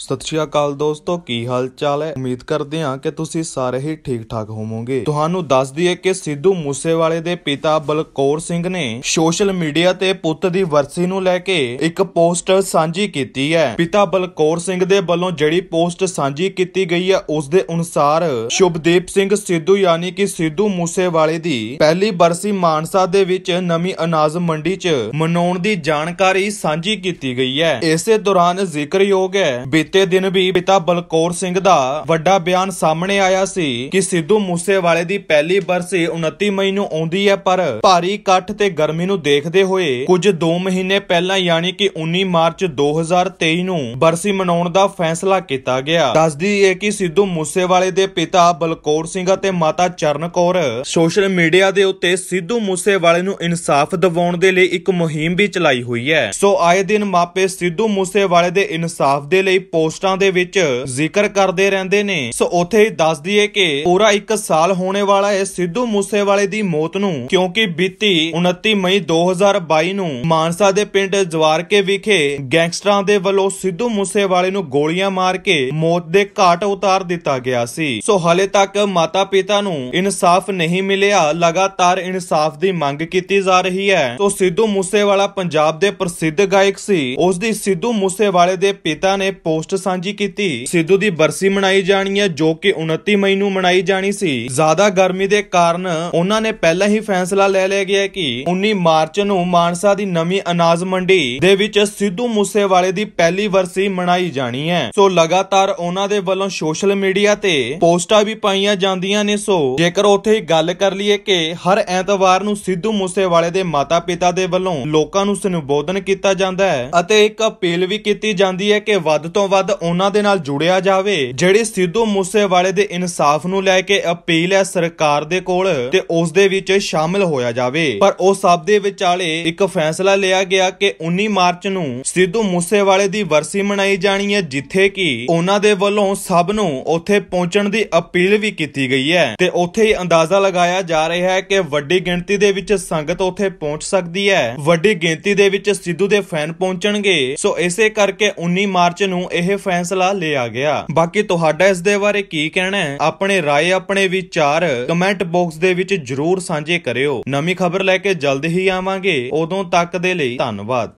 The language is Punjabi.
ਸਤਿ ਸ਼੍ਰੀ ਅਕਾਲ ਦੋਸਤੋ ਕੀ ਹਾਲ ਚਾਲ ਹੈ ਉਮੀਦ ਕਰਦੇ ਹਾਂ ਕਿ ਤੁਸੀਂ ਸਾਰੇ ਹੀ ਠੀਕ ਠਾਕ ਹੋਵੋਗੇ ਤੁਹਾਨੂੰ ਦੱਸ ਦਈਏ ਕਿ ਸਿੱਧੂ ਮੂਸੇਵਾਲੇ ਦੇ ਪਿਤਾ ਬਲਕੌਰ ਸਿੰਘ ਨੇ ਸੋਸ਼ਲ ਮੀਡੀਆ ਤੇ ਪੁੱਤ ਦੀ ਵਰਸੀ ਨੂੰ ਲੈ ਕੇ ਇੱਕ ਪੋਸਟ ਸਾਂਝੀ ਕੀਤੀ ਹੈ ਪਿਤਾ ਬਲਕੌਰ ਸਿੰਘ ਦੇ ਵੱਲੋਂ ਜਿਹੜੀ ਪੋਸਟ ਸਾਂਝੀ ਕੀਤੀ ਗਈ ਹੈ ਉਸ ਦੇ ਅਨੁਸਾਰ ਸ਼ੁਭਦੀਪ ਸਿੰਘ ਸਿੱਧੂ ਯਾਨੀ ਕਿ ਸਿੱਧੂ ਮੂਸੇਵਾਲੇ ਦੀ ਪਹਿਲੀ ਵਰਸੀ ਮਾਨਸਾ ਦੇ ਵਿੱਚ ਨਵੀਂ ਅਨਾਜ ਮੰਡੀ 'ਚ ਮਨਾਉਣ ਦੀ ਜਾਣਕਾਰੀ ਸਾਂਝੀ ਕੀਤੀ ਗਈ ਹੈ ਇਸੇ ਦੌਰਾਨ ਜ਼ਿਕਰਯੋਗ ਹੈ ਬੀਤੇ ਦਿਨ ਵੀ ਪਿਤਾ ਬਲਕੌਰ ਸਿੰਘ ਦਾ ਵੱਡਾ ਬਿਆਨ ਸਾਹਮਣੇ ਆਇਆ ਸੀ ਕਿ ਸਿੱਧੂ ਮੂਸੇਵਾਲੇ ਦੀ ਪਹਿਲੀ ਬਰਸੀ 29 ਮਈ ਨੂੰ ਆਉਂਦੀ ਹੈ ਪਰ ਭਾਰੀ ਇਕੱਠ ਤੇ ਗਰਮੀ ਨੂੰ ਦੇਖਦੇ ਹੋਏ ਕੁਝ 2 ਮਹੀਨੇ ਪਹਿਲਾਂ ਯਾਨੀ ਕਿ 19 ਮਾਰਚ 2023 ਨੂੰ ਬਰਸੀ ਮਨਾਉਣ ਦਾ ਫੈਸਲਾ ਕੀਤਾ ਗਿਆ ਦੱਸਦੀ ਹੈ ਕਿ ਸਿੱਧੂ ਮੂਸੇਵਾਲੇ ਦੇ ਪਿਤਾ ਬਲਕੌਰ ਸਿੰਘ ਅਤੇ ਮਾਤਾ ਚਰਨ ਕੌਰ ਸੋਸ਼ਲ ਮੀਡੀਆ ਦੇ ਉੱਤੇ ਸਿੱਧੂ ਮੂਸੇਵਾਲੇ ਨੂੰ ਇਨਸਾਫ ਦਿਵਾਉਣ ਦੇ ਲਈ ਇੱਕ ਮੁਹਿੰਮ ਵੀ ਚਲਾਈ ਹੋਈ ਹੈ ਸੋ ਆਏ ਦਿਨ ਮਾਪੇ ਸਿੱਧੂ ਮੂਸੇਵਾਲੇ ਦੇ ਇਨਸਾਫ ਦੇ ਲਈ ਪੋਸਟਾਂ ਦੇ ਵਿੱਚ ਜ਼ਿਕਰ ਕਰਦੇ ਰਹਿੰਦੇ ਨੇ ਸੋ ਉਥੇ ਹੀ ਦੱਸ ਦਈਏ ਕਿ ਪੂਰਾ 1 ਸਾਲ ਹੋਣੇ ਵਾਲਾ ਹੈ ਸਿੱਧੂ ਮੂਸੇਵਾਲੇ ਦੀ ਮੌਤ ਨੂੰ ਕਿਉਂਕਿ ਬੀਤੀ 29 ਮਈ 2022 ਨੂੰ ਮਾਨਸਾ ਦੇ ਪਿੰਡ ਜਵਾਰਕੇ ਵਿਖੇ ਗੈਂਗਸਟਰਾਂ ਦੇ ਵੱਲੋਂ ਸਿੱਧੂ ਮੂਸੇਵਾਲੇ ਨੂੰ ਗੋਲੀਆਂ ਮਾਰ ਕੇ ਮੌਤ ਦੇ ਘਾਟ ਉਤਾਰ ਦਿੱਤਾ ਗਿਆ ਸੀ ਸੋ ਹਲੇ ਤੱਕ ਮਾਤਾ-ਪਿਤਾ ਨੂੰ ਇਨਸਾਫ ਨਹੀਂ ਮਿਲਿਆ ਲਗਾਤਾਰ ਇਨਸਾਫ ਦੀ ਮੰਗ ਕੀਤੀ ਜਾ ਰਹੀ ਹੈ ਸੋ ਸਿੱਧੂ ਮੂਸੇਵਾਲਾ ਪੰਜਾਬ ਦੇ ਪ੍ਰਸਿੱਧ ਗਾਇਕ ਸੀ ਉਸ ਦੀ ਸਿੱਧੂ ਮੂਸੇਵਾਲੇ ਦੇ ਪਿਤਾ ਨੇ ਪੋਸਟ ਪੋਸਟ ਸਾਂਝੀ ਕੀਤੀ ਸਿੱਧੂ ਦੀ ਬਰਸੀ ਮਨਾਈ ਜਾਣੀ ਹੈ ਜੋ ਕਿ 29 ਮਈ ਨੂੰ ਮਨਾਈ ਜਾਣੀ ਸੀ ਜ਼ਿਆਦਾ ਗਰਮੀ ਦੇ ਕਾਰਨ ਉਹਨਾਂ ਨੇ ਪਹਿਲਾਂ ਹੀ ਫੈਸਲਾ ਲੈ ਲਿਆ ਗਿਆ ਕਿ 19 ਮਾਰਚ ਨੂੰ ਮਾਨਸਾ ਦੀ ਨਵੀਂ ਅਨਾਜ ਮੰਡੀ ਦੇ ਵਿੱਚ ਸਿੱਧੂ ਮੂਸੇਵਾਲੇ ਦੀ ਪਹਿਲੀ ਵਰਸੀ ਮਨਾਈ ਜਾਣੀ ਹੈ ਸੋ ਲਗਾਤਾਰ ਉਹਨਾਂ ਦੇ ਵੱਲੋਂ ਸੋਸ਼ਲ ਮੀਡੀਆ ਤੇ ਪੋਸਟਾਂ ਵੀ ਪਾਈਆਂ ਜਾਂਦੀਆਂ ਨੇ ਸੋ ਜੇਕਰ ਉੱਥੇ ਹੀ ਗੱਲ ਕਰ ਲਈਏ ਕਿ ਹਰ ਐਤਵਾਰ ਨੂੰ ਸਿੱਧੂ ਮੂਸੇਵਾਲੇ ਦੇ ਮਾਤਾ-ਪਿਤਾ ਦੇ ਵੱਲੋਂ ਲੋਕਾਂ ਨੂੰ ਸੰਬੋਧਨ ਕੀਤਾ ਜਾਂਦਾ ਹੈ ਅਤੇ ਇੱਕ ਅਪੀਲ ਵੀ ਕੀਤੀ ਜਾਂਦੀ ਹੈ ਕਿ ਵੱਧ ਤੋਂ ਵੱਧ ਵੱਧ ਉਹਨਾਂ ਦੇ ਨਾਲ ਜੁੜਿਆ ਜਾਵੇ ਜਿਹੜੇ ਸਿੱਧੂ ਮੂਸੇਵਾਲੇ ਦੇ ਇਨਸਾਫ ਨੂੰ ਲੈ ਕੇ ਅਪੀਲ ਹੈ ਸਰਕਾਰ ਦੇ ਕੋਲ ਤੇ ਉਸ ਦੇ ਵਿੱਚ ਸ਼ਾਮਿਲ ਹੋਇਆ ਜਾਵੇ ਪਰ ਉਹ ਸਭ ਦੇ ਵਿਚਾਲੇ ਇੱਕ ਫੈਸਲਾ ਲਿਆ ਗਿਆ ਕਿ 19 ਮਾਰਚ ਨੂੰ ਸਿੱਧੂ ਮੂਸੇਵਾਲੇ ਦੀ ਵਰਸੀ ਮਨਾਈ ਜਾਣੀ ਹੈ ਜਿੱਥੇ ਕਿ ਉਹਨਾਂ ਦੇ ਵੱਲੋਂ ਸਭ ਨੂੰ ਉੱਥੇ ਪਹੁੰਚਣ ਦੀ ਅਪੀਲ ਵੀ ਕੀਤੀ ਗਈ ਹੈ ਤੇ ਉੱਥੇ ਹੀ ਅੰਦਾਜ਼ਾ ਲਗਾਇਆ ਜਾ ਰਿਹਾ ਹੈ ਕਿ ਵੱਡੀ ਗਿਣਤੀ ਦੇ ਵਿੱਚ ਸੰਗਤ ਉੱਥੇ ਪਹੁੰਚ ਸਕਦੀ ਹੈ ਵੱਡੀ ਗਿਣਤੀ ਦੇ ਵਿੱਚ ਸਿੱਧੂ ਦੇ ਫੈਨ ਪਹੁੰਚਣਗੇ ਸੋ ਇਸੇ ਕਰਕੇ 19 ਮਾਰਚ ਨੂੰ ਇਹ ਇਹ ਫੈਸਲਾ ਲਿਆ ਗਿਆ ਬਾਕੀ ਤੁਹਾਡਾ ਇਸ ਦੇ ਬਾਰੇ ਕੀ ਕਹਿਣਾ ਹੈ ਆਪਣੇ رائے ਆਪਣੇ ਵਿਚਾਰ ਕਮੈਂਟ ਬਾਕਸ ਦੇ ਵਿੱਚ ਜਰੂਰ ਸਾਂਝੇ ਕਰਿਓ ਨਵੀਂ ਖਬਰ ਲੈ ਕੇ ਜਲਦ ਹੀ ਆਵਾਂਗੇ ਉਦੋਂ ਤੱਕ ਦੇ ਲਈ ਧੰਨਵਾਦ